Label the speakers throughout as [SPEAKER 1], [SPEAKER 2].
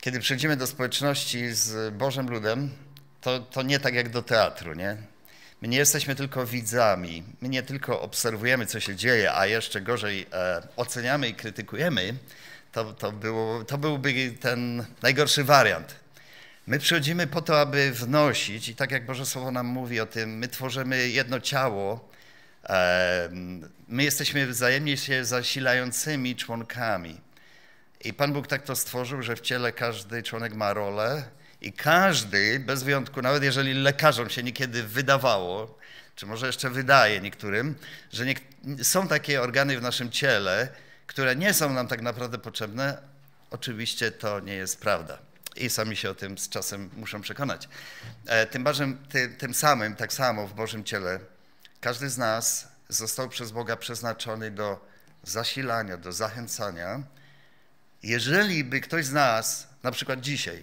[SPEAKER 1] kiedy przyjdziemy do społeczności z Bożym Ludem, to, to nie tak jak do teatru, nie? My nie jesteśmy tylko widzami, my nie tylko obserwujemy, co się dzieje, a jeszcze gorzej e, oceniamy i krytykujemy, to, to, było, to byłby ten najgorszy wariant. My przychodzimy po to, aby wnosić, i tak jak Boże Słowo nam mówi o tym, my tworzymy jedno ciało, e, my jesteśmy wzajemnie się zasilającymi członkami. I Pan Bóg tak to stworzył, że w ciele każdy członek ma rolę i każdy, bez wyjątku, nawet jeżeli lekarzom się niekiedy wydawało, czy może jeszcze wydaje niektórym, że nie, są takie organy w naszym ciele, które nie są nam tak naprawdę potrzebne, oczywiście to nie jest prawda. I sami się o tym z czasem muszą przekonać. E, tym, tym samym, tak samo w Bożym ciele, każdy z nas został przez Boga przeznaczony do zasilania, do zachęcania, jeżeli by ktoś z nas, na przykład dzisiaj,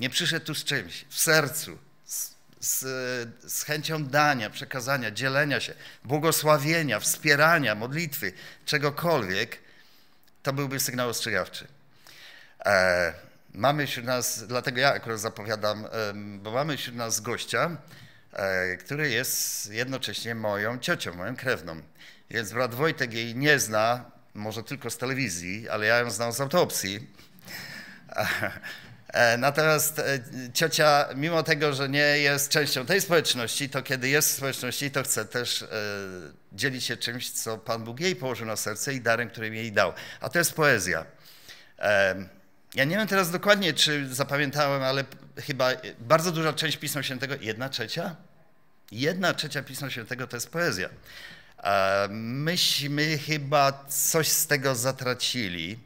[SPEAKER 1] nie przyszedł tu z czymś w sercu, z, z, z chęcią dania, przekazania, dzielenia się, błogosławienia, wspierania, modlitwy, czegokolwiek, to byłby sygnał ostrzegawczy. E, mamy wśród nas, dlatego ja akurat zapowiadam, bo mamy wśród nas gościa, e, który jest jednocześnie moją ciocią, moją krewną. Więc brat Wojtek jej nie zna, może tylko z telewizji, ale ja ją znam z autopsji. E, natomiast e, ciocia, mimo tego, że nie jest częścią tej społeczności, to kiedy jest w społeczności, to chce też e, dzielić się czymś, co Pan Bóg jej położył na serce i darem, który jej dał. A to jest poezja. Ja nie wiem teraz dokładnie, czy zapamiętałem, ale chyba bardzo duża część Pisma Świętego, jedna trzecia? Jedna trzecia Pisma Świętego to jest poezja. Myśmy e, chyba coś z tego zatracili.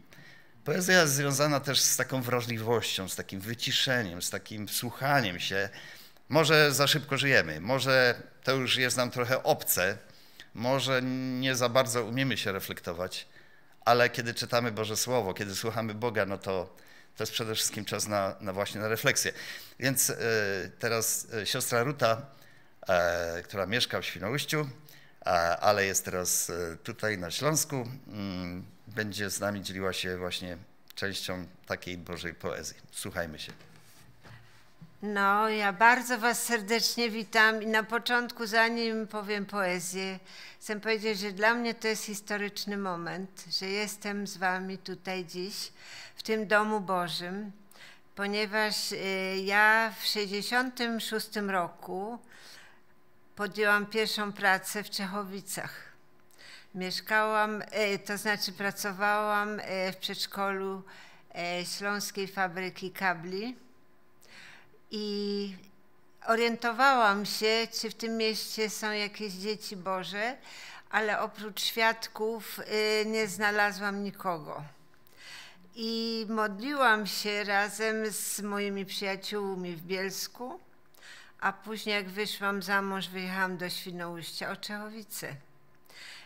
[SPEAKER 1] Poezja jest związana też z taką wrażliwością, z takim wyciszeniem, z takim słuchaniem się. Może za szybko żyjemy, może to już jest nam trochę obce, może nie za bardzo umiemy się reflektować, ale kiedy czytamy Boże Słowo, kiedy słuchamy Boga, no to to jest przede wszystkim czas na, na właśnie na refleksję. Więc y, teraz e, siostra Ruta, y, która mieszka w Świnoujściu, ale jest teraz e, tutaj na Śląsku. Mm, będzie z nami dzieliła się właśnie częścią takiej Bożej poezji. Słuchajmy się.
[SPEAKER 2] No, ja bardzo Was serdecznie witam i na początku, zanim powiem poezję, chcę powiedzieć, że dla mnie to jest historyczny moment, że jestem z Wami tutaj dziś, w tym Domu Bożym, ponieważ e, ja w 1966 roku podjęłam pierwszą pracę w Czechowicach. Mieszkałam, e, to znaczy pracowałam e, w przedszkolu e, Śląskiej Fabryki Kabli i orientowałam się, czy w tym mieście są jakieś dzieci Boże, ale oprócz świadków nie znalazłam nikogo. I modliłam się razem z moimi przyjaciółmi w Bielsku a później jak wyszłam za mąż, wyjechałam do Świnoujścia, Oczechowice.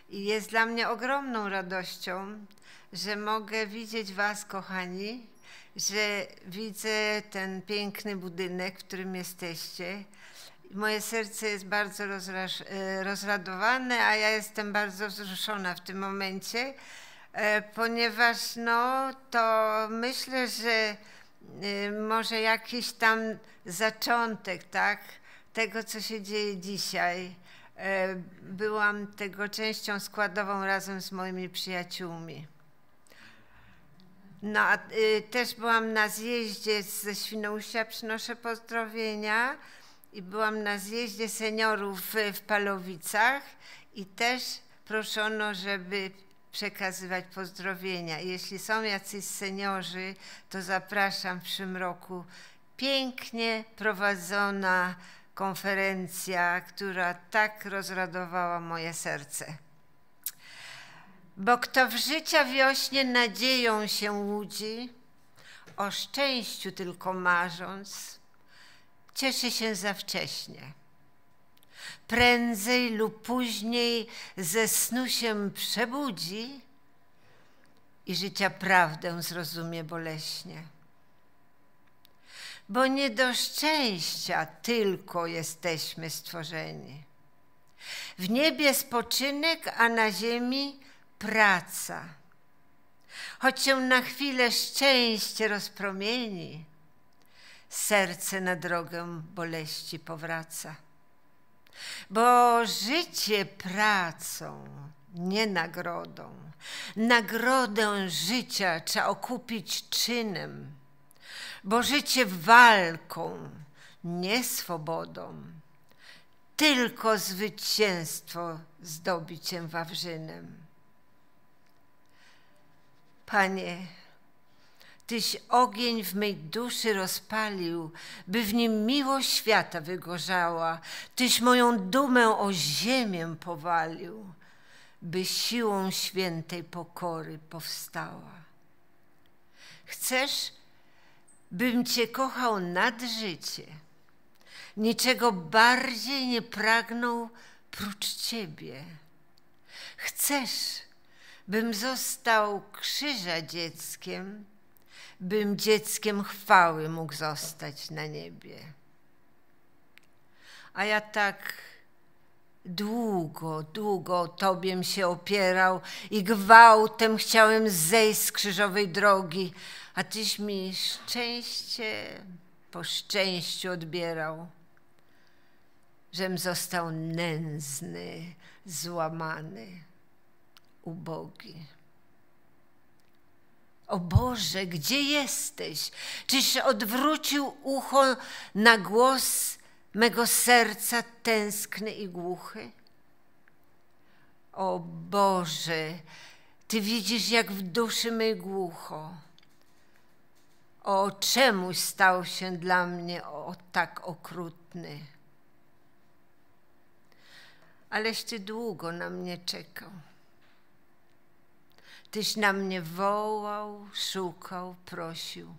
[SPEAKER 2] I jest dla mnie ogromną radością, że mogę widzieć Was, kochani, że widzę ten piękny budynek, w którym jesteście. Moje serce jest bardzo e, rozradowane, a ja jestem bardzo wzruszona w tym momencie, e, ponieważ no, to myślę, że Y, może jakiś tam zaczątek, tak, tego, co się dzieje dzisiaj. Y, byłam tego częścią składową razem z moimi przyjaciółmi. No, a y, też byłam na zjeździe ze Świnoujścia, przynoszę pozdrowienia. I byłam na zjeździe seniorów w Palowicach i też proszono, żeby przekazywać pozdrowienia. Jeśli są jacyś seniorzy, to zapraszam w przyszłym roku. Pięknie prowadzona konferencja, która tak rozradowała moje serce. Bo kto w życia wiośnie nadzieją się łudzi, o szczęściu tylko marząc, cieszy się za wcześnie prędzej lub później ze snu się przebudzi i życia prawdę zrozumie boleśnie. Bo nie do szczęścia tylko jesteśmy stworzeni. W niebie spoczynek, a na ziemi praca. Choć się na chwilę szczęście rozpromieni, serce na drogę boleści powraca bo życie pracą, nie nagrodą. Nagrodę życia trzeba okupić czynem, bo życie walką, nie swobodą. Tylko zwycięstwo zdobi Wawrzynem. Panie, Tyś ogień w mej duszy rozpalił, by w nim miłość świata wygorzała. Tyś moją dumę o ziemię powalił, by siłą świętej pokory powstała. Chcesz, bym Cię kochał nad życie, niczego bardziej nie pragnął prócz Ciebie. Chcesz, bym został krzyża dzieckiem, bym dzieckiem chwały mógł zostać na niebie. A ja tak długo, długo Tobiem się opierał i gwałtem chciałem zejść z krzyżowej drogi, a Tyś mi szczęście po szczęściu odbierał, żem został nędzny, złamany, ubogi. O Boże, gdzie jesteś? Czyś odwrócił ucho na głos mego serca tęskny i głuchy? O Boże, Ty widzisz, jak w duszy mej głucho. O czemu stał się dla mnie o, tak okrutny? Aleś Ty długo na mnie czekał. Tyś na mnie wołał, szukał, prosił.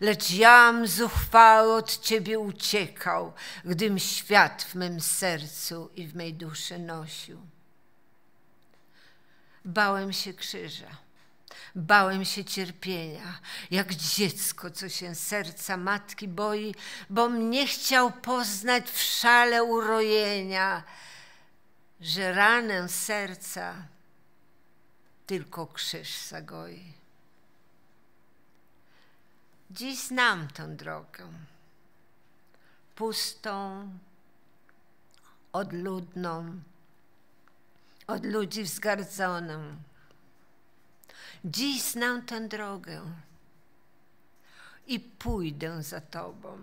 [SPEAKER 2] Lecz jam zuchwały od Ciebie uciekał, gdym świat w mym sercu i w mej duszy nosił. Bałem się krzyża, bałem się cierpienia, jak dziecko, co się serca matki boi, bo mnie chciał poznać w szale urojenia, że ranę serca tylko krzyż zagoi. Dziś znam tę drogę, pustą, odludną, od ludzi wzgardzoną. Dziś znam tę drogę i pójdę za Tobą.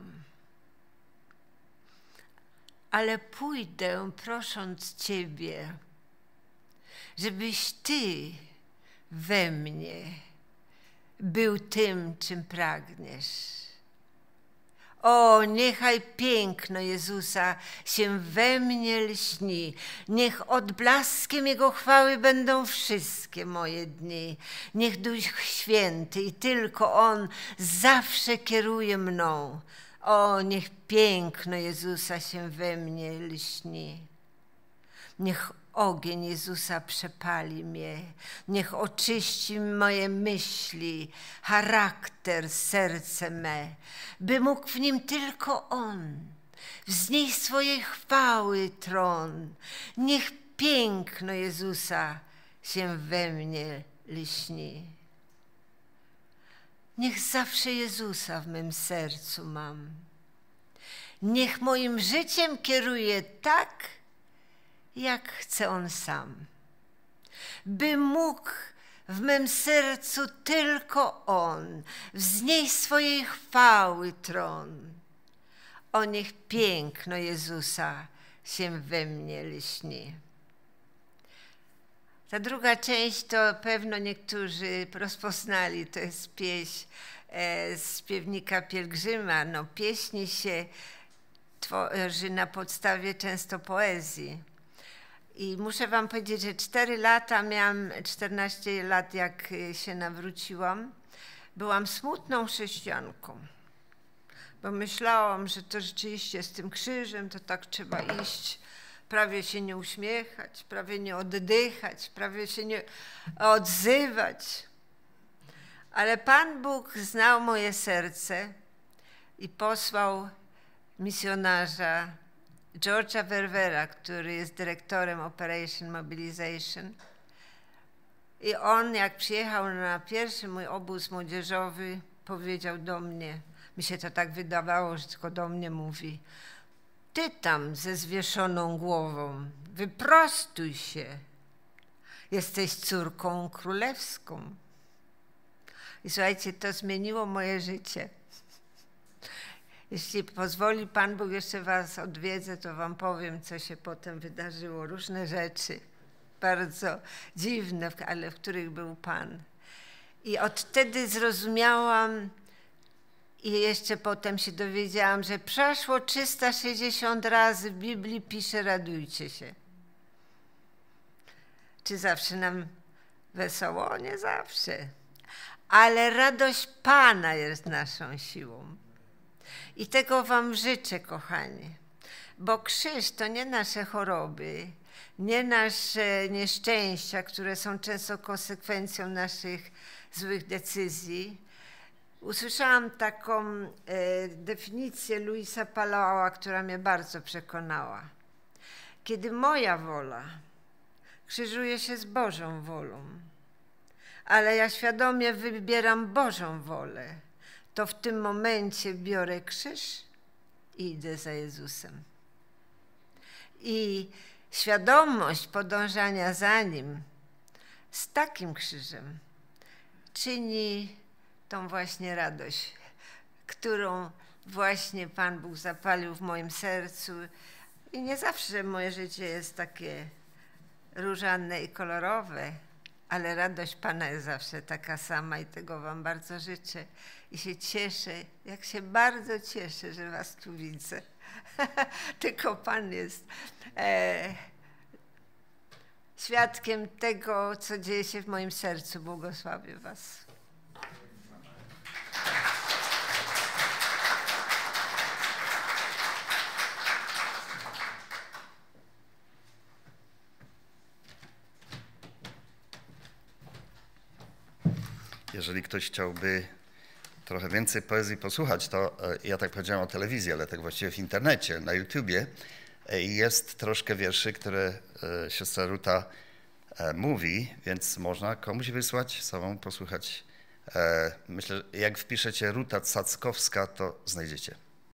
[SPEAKER 2] Ale pójdę prosząc Ciebie, żebyś Ty we mnie był tym, czym pragniesz. O, niechaj piękno Jezusa się we mnie lśni, niech odblaskiem Jego chwały będą wszystkie moje dni. Niech Duch Święty i tylko On zawsze kieruje mną. O, niech piękno Jezusa się we mnie lśni. Niech ogień Jezusa przepali mnie, niech oczyści moje myśli, charakter, serce me, by mógł w nim tylko On, wznieść swojej chwały tron. Niech piękno Jezusa się we mnie lśni. Niech zawsze Jezusa w mym sercu mam. Niech moim życiem kieruje tak, jak chce On sam. By mógł w mym sercu tylko On, wznieść swojej chwały tron. O niech piękno Jezusa się we mnie lśni. Ta druga część to pewno niektórzy rozpoznali, to jest pieśń e, z piewnika pielgrzyma. No, pieśni się tworzy na podstawie często poezji. I muszę Wam powiedzieć, że 4 lata miałam, 14 lat jak y, się nawróciłam, byłam smutną chrześcijanką, bo myślałam, że to rzeczywiście z tym krzyżem to tak trzeba iść, prawie się nie uśmiechać, prawie nie oddychać, prawie się nie odzywać. Ale Pan Bóg znał moje serce i posłał misjonarza George'a Werwera, który jest dyrektorem Operation Mobilization. I on, jak przyjechał na pierwszy mój obóz młodzieżowy, powiedział do mnie, mi się to tak wydawało, że tylko do mnie mówi, ty tam ze zwieszoną głową, wyprostuj się. Jesteś córką królewską. I słuchajcie, to zmieniło moje życie. Jeśli pozwoli Pan Bóg, jeszcze Was odwiedzę, to Wam powiem, co się potem wydarzyło. Różne rzeczy, bardzo dziwne, ale w których był Pan. I od wtedy zrozumiałam, i jeszcze potem się dowiedziałam, że przeszło 360 razy w Biblii pisze radujcie się. Czy zawsze nam wesoło? Nie zawsze. Ale radość Pana jest naszą siłą. I tego Wam życzę, kochani, bo krzyż to nie nasze choroby, nie nasze nieszczęścia, które są często konsekwencją naszych złych decyzji. Usłyszałam taką e, definicję Luisa Palała, która mnie bardzo przekonała. Kiedy moja wola krzyżuje się z Bożą wolą, ale ja świadomie wybieram Bożą wolę to w tym momencie biorę krzyż i idę za Jezusem. I świadomość podążania za Nim z takim krzyżem czyni tą właśnie radość, którą właśnie Pan Bóg zapalił w moim sercu. I nie zawsze moje życie jest takie różanne i kolorowe, ale radość Pana jest zawsze taka sama i tego Wam bardzo życzę i się cieszę, jak się bardzo cieszę, że was tu widzę. Tylko Pan jest e, świadkiem tego, co dzieje się w moim sercu. Błogosławię was.
[SPEAKER 1] Jeżeli ktoś chciałby trochę więcej poezji posłuchać, to e, ja tak powiedziałem o telewizji, ale tak właściwie w internecie, na YouTubie e, jest troszkę wierszy, które e, siostra Ruta mówi, więc można komuś wysłać, samą posłuchać. Myślę, jak wpiszecie Ruta Cackowska, to znajdziecie.